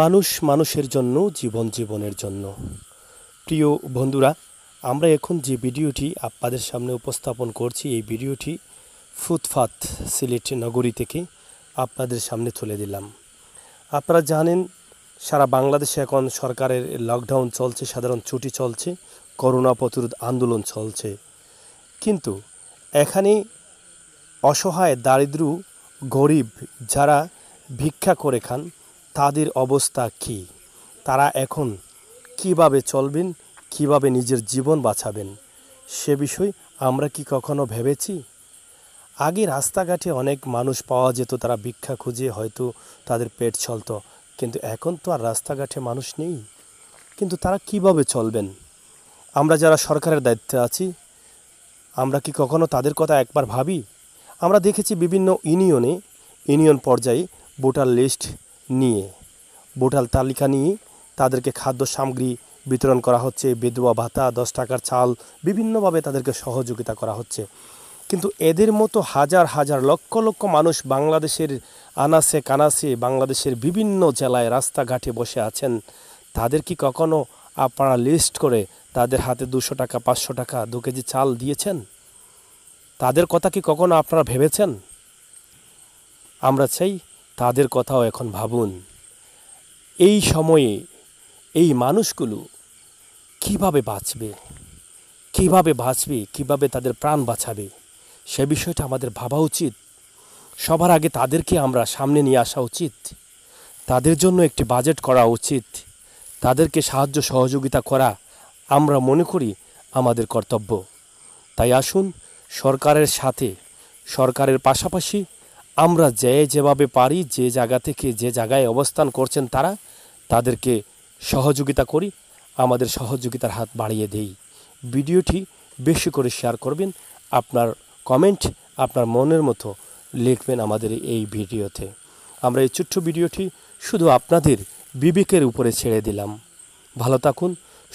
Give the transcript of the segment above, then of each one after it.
মানুষ মানুষের জন্য জীবন জীবনের জন্য প্রিয় বন্ধুরা আমরা এখন যে ভিডিওটি আপনাদের সামনে উপস্থাপন করছি এই ভিডিওটি ফুটফাত সিলেট নগরী থেকে আপনাদের সামনে তুলে দিলাম আপনারা জানেন সারা বাংলাদেশে এখন সরকারের লকডাউন চলছে সাধারণ ছুটি চলছে করোনা প্রতিরোধ আন্দোলন চলছে কিন্তু এখানে অসহায় দারিদ্র গরিব যারা ভিক্ষা করে খান তাদের অবস্থা কি তারা এখন কিভাবে চলবেন কিভাবে নিজের জীবন বাঁচাবেন সে বিষয় আমরা কি কখনো ভেবেছি আগে রাস্তাঘাটে অনেক মানুষ পাওয়া যেত তারা ভিক্ষা খুঁজে হয়তো তাদের পেট চলত কিন্তু এখন তো আর রাস্তাঘাটে মানুষ নেই কিন্তু তারা কিভাবে চলবেন আমরা যারা সরকারের দায়িত্বে আছি আমরা কি কখনো তাদের কথা একবার ভাবি আমরা দেখেছি বিভিন্ন ইউনিয়নে ইউনিয়ন পর্যায়ে ভোটার লিস্ট নিয়ে ভোটার তালিকা নিয়ে তাদেরকে খাদ্য সামগ্রী বিতরণ করা হচ্ছে বিধবা ভাতা দশ টাকার চাল বিভিন্নভাবে তাদেরকে সহযোগিতা করা হচ্ছে কিন্তু এদের মতো হাজার হাজার লক্ষ লক্ষ মানুষ বাংলাদেশের আনাসে কানাসে বাংলাদেশের বিভিন্ন জেলায় রাস্তাঘাটে বসে আছেন তাদের কি কখনো আপনারা লিস্ট করে তাদের হাতে দুশো টাকা পাঁচশো টাকা দু কেজি চাল দিয়েছেন তাদের কথা কি কখনো আপনারা ভেবেছেন আমরা চাই তাদের কথাও এখন ভাবুন এই সময়ে এই মানুষগুলো কিভাবে বাঁচবে কিভাবে বাঁচবে কিভাবে তাদের প্রাণ বাঁচাবে সে বিষয়টা আমাদের ভাবা উচিত সবার আগে তাদেরকে আমরা সামনে নিয়ে আসা উচিত তাদের জন্য একটি বাজেট করা উচিত তাদেরকে সাহায্য সহযোগিতা করা আমরা মনে করি আমাদের কর্তব্য তাই আসুন সরকারের সাথে সরকারের পাশাপাশি আমরা যে যেভাবে পারি যে জায়গা থেকে যে জায়গায় অবস্থান করছেন তারা তাদেরকে সহযোগিতা করি আমাদের সহযোগিতার হাত বাড়িয়ে দেই ভিডিওটি বেশি করে শেয়ার করবেন আপনার কমেন্ট আপনার মনের মতো লিখবেন আমাদের এই ভিডিওতে আমরা এই ছোট্ট ভিডিওটি শুধু আপনাদের বিবেকের উপরে ছেড়ে দিলাম ভালো থাকুন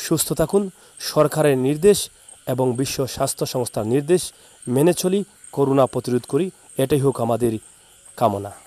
সুস্থ থাকুন সরকারের নির্দেশ এবং বিশ্ব স্বাস্থ্য সংস্থার নির্দেশ মেনে চলি করোনা প্রতিরোধ করি এটাই হোক আমাদের Camona.